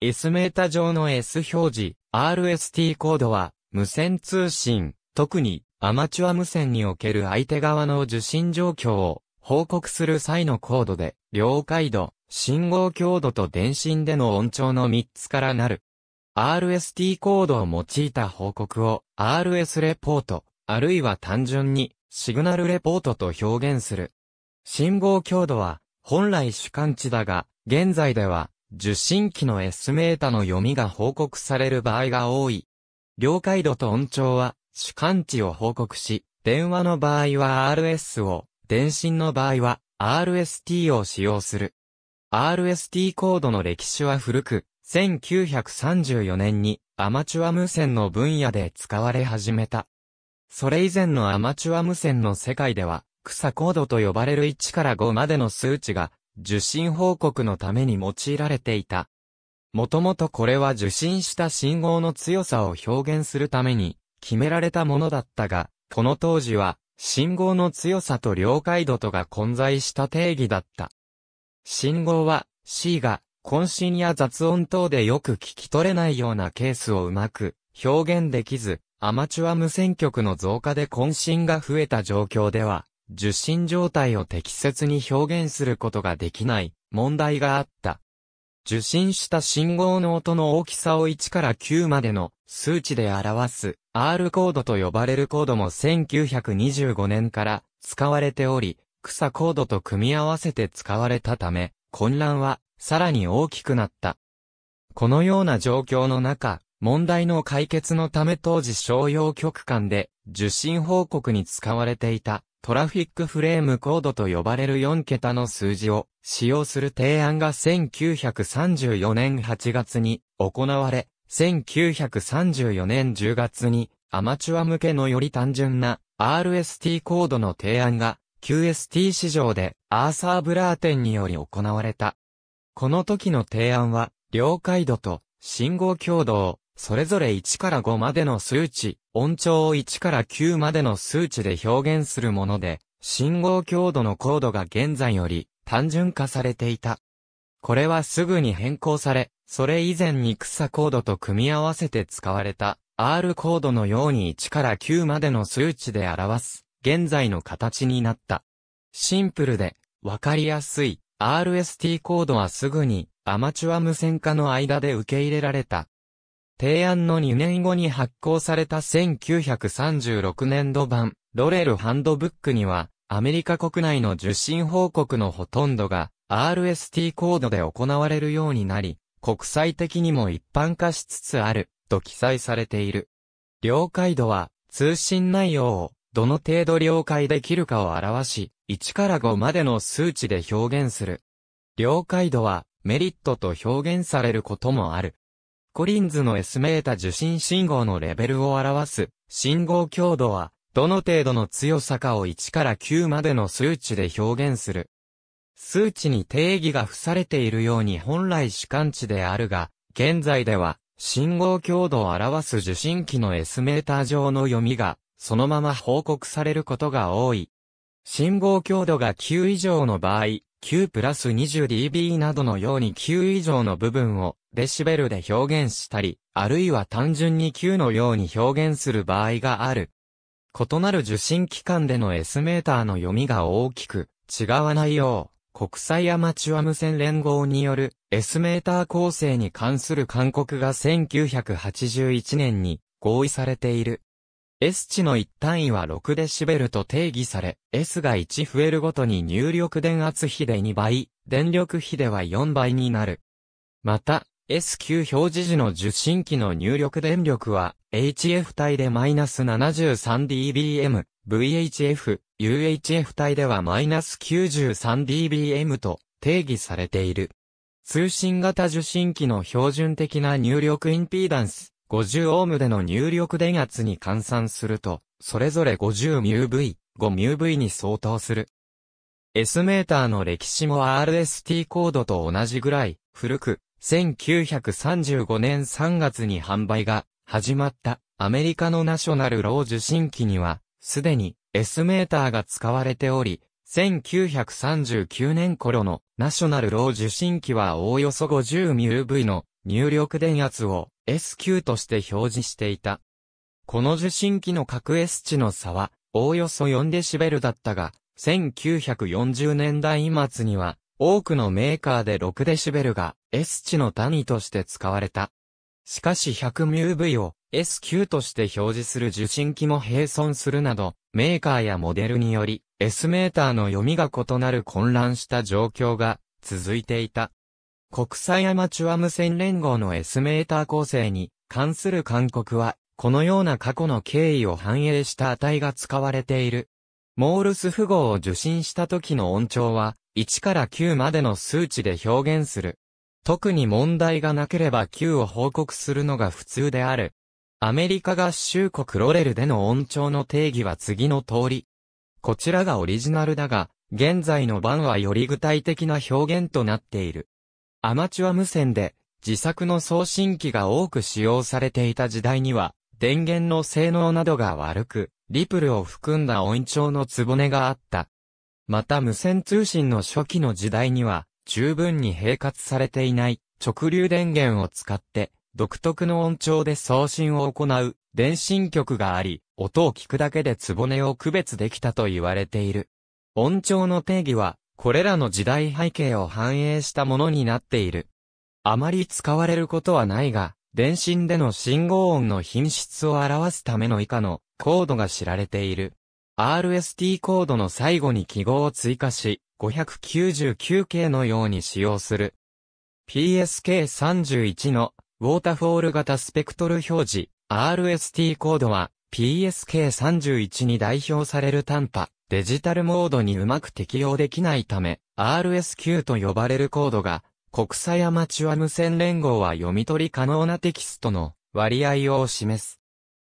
S メータ上の S 表示、RST コードは、無線通信、特にアマチュア無線における相手側の受信状況を報告する際のコードで、両回度、信号強度と電信での音調の3つからなる。RST コードを用いた報告を RS レポート、あるいは単純にシグナルレポートと表現する。信号強度は本来主観値だが、現在では受信機の S メータの読みが報告される場合が多い。領海度と音調は主観値を報告し、電話の場合は RS を、電信の場合は RST を使用する。RST コードの歴史は古く、1934年にアマチュア無線の分野で使われ始めた。それ以前のアマチュア無線の世界では、草コードと呼ばれる1から5までの数値が受信報告のために用いられていた。もともとこれは受信した信号の強さを表現するために決められたものだったが、この当時は信号の強さと了解度とが混在した定義だった。信号は C が渾身や雑音等でよく聞き取れないようなケースをうまく表現できず、アマチュア無線局の増加で渾身が増えた状況では、受信状態を適切に表現することができない問題があった。受信した信号の音の大きさを1から9までの数値で表す R コードと呼ばれるコードも1925年から使われており、草コードと組み合わせて使われたため、混乱はさらに大きくなった。このような状況の中、問題の解決のため当時商用局間で受信報告に使われていたトラフィックフレームコードと呼ばれる4桁の数字を使用する提案が1934年8月に行われ、1934年10月にアマチュア向けのより単純な RST コードの提案が QST 市場でアーサー・ブラーテンにより行われた。この時の提案は、了解度と信号強度をそれぞれ1から5までの数値、音調を1から9までの数値で表現するもので、信号強度の高度が現在より単純化されていた。これはすぐに変更され、それ以前に草コードと組み合わせて使われた R コードのように1から9までの数値で表す、現在の形になった。シンプルで、わかりやすい RST コードはすぐにアマチュア無線化の間で受け入れられた提案の2年後に発行された1936年度版、ロレルハンドブックには、アメリカ国内の受信報告のほとんどが RST コードで行われるようになり、国際的にも一般化しつつある、と記載されている。了解度は、通信内容をどの程度了解できるかを表し、1から5までの数値で表現する。了解度は、メリットと表現されることもある。コリンズの S メータ受信信号のレベルを表す信号強度は、どの程度の強さかを1から9までの数値で表現する。数値に定義が付されているように本来主観値であるが、現在では、信号強度を表す受信機の S メーター上の読みが、そのまま報告されることが多い。信号強度が9以上の場合、9プラス 20dB などのように9以上の部分をデシベルで表現したり、あるいは単純に9のように表現する場合がある。異なる受信機関での S メーターの読みが大きく違わないよう、国際アマチュア無線連合による S メーター構成に関する勧告が1981年に合意されている。S 値の一単位は6デシベルと定義され、S が1増えるごとに入力電圧比で2倍、電力比では4倍になる。また、s 級表示時の受信機の入力電力は、HF 帯でマイナス 73dBm、VHF、UHF 帯ではマイナス 93dBm と定義されている。通信型受信機の標準的な入力インピーダンス50オームでの入力電圧に換算すると、それぞれ 50μV、5μV に相当する。S メーターの歴史も RST コードと同じぐらい、古く、1935年3月に販売が始まったアメリカのナショナルロー受信機には、すでに S メーターが使われており、1939年頃のナショナルロー受信機はおおよそ 50μV の入力電圧を SQ として表示していた。この受信機の各 S 値の差は、おおよそ4デシベルだったが、1940年代末には、多くのメーカーで6デシベルが S 値の単位として使われた。しかし 100μV を SQ として表示する受信機も併存するなど、メーカーやモデルにより S メーターの読みが異なる混乱した状況が続いていた。国際アマチュア無線連合のエスメーター構成に関する勧告は、このような過去の経緯を反映した値が使われている。モールス符号を受信した時の音調は、1から9までの数値で表現する。特に問題がなければ9を報告するのが普通である。アメリカ合衆国ロレルでの音調の定義は次の通り。こちらがオリジナルだが、現在の版はより具体的な表現となっている。アマチュア無線で自作の送信機が多く使用されていた時代には、電源の性能などが悪く、リプルを含んだ音調のつぼねがあった。また無線通信の初期の時代には、十分に平滑されていない直流電源を使って、独特の音調で送信を行う電信局があり、音を聞くだけでつぼねを区別できたと言われている。音調の定義は、これらの時代背景を反映したものになっている。あまり使われることはないが、電信での信号音の品質を表すための以下のコードが知られている。RST コードの最後に記号を追加し、599系のように使用する。PSK31 のウォータフォール型スペクトル表示 RST コードは PSK31 に代表される単波デジタルモードにうまく適用できないため、RSQ と呼ばれるコードが、国際アマチュア無線連合は読み取り可能なテキストの割合を示す。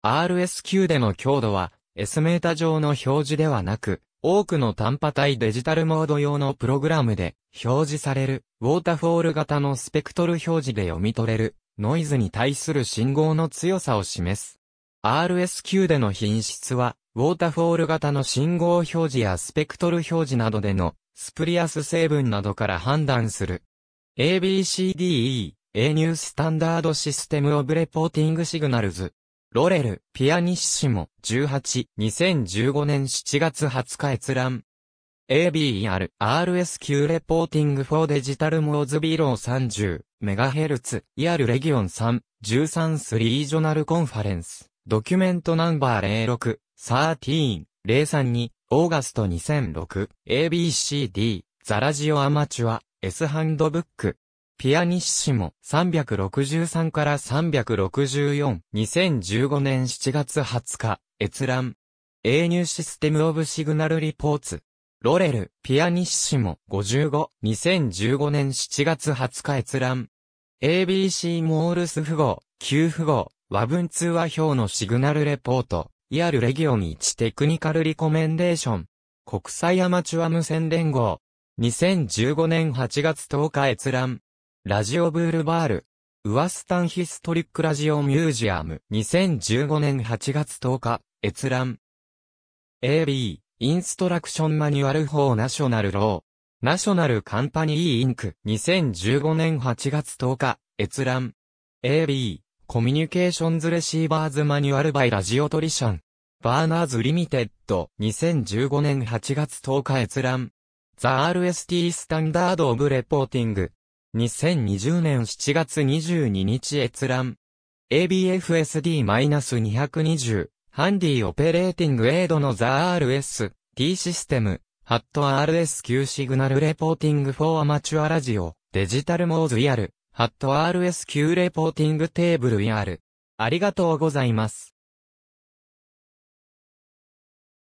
RSQ での強度は、S メータ上の表示ではなく、多くの単波体デジタルモード用のプログラムで表示されるウォータフォール型のスペクトル表示で読み取れるノイズに対する信号の強さを示す。RSQ での品質はウォータフォール型の信号表示やスペクトル表示などでのスプリアス成分などから判断する。ABCDE、A ニュースタンダードシステムオブレポーティングシグナルズ。ロレル、ピアニッシモ、18、2015年7月20日閲覧。ABER、RSQ レポーティングフォーデジタルモーズビロー 30MHz、アルレギオン3、13スリージョナルコンファレンス、ドキュメントナンバー13、03に、オーガスト2006、ABCD、ザラジオアマチュア、S ハンドブック。ピアニッシモ363から364、2015年7月20日、閲覧。A ニューシステムオブシグナルリポーツ。ロレル、ピアニッシモ55、2015年7月20日閲覧。ABC モールス符号、旧符号、和文通話表のシグナルレポート。イアルレギオン1テクニカルリコメンデーション。国際アマチュア無線連合。2015年8月10日閲覧。ラジオブールバール。ウワスタンヒストリックラジオミュージアム。2015年8月10日閲覧。AB、インストラクションマニュアル法ナショナルロー。ナショナルカンパニーインク。2015年8月10日閲覧。AB、コミュニケーションズレシーバーズマニュアルバイラジオトリシャン。バーナーズリミテッド2015年8月10日閲覧。ザ RST スタンダードオブレポーティング。2020年7月22日閲覧。ABFSD-220 ハンディオペレーティングエイドのザ RS T システム。ハット RSQ シグナルレポーティングフォーアマチュアラジオデジタルモーズリアル。ハット rsq レポーティングテーブル ER。ありがとうございます。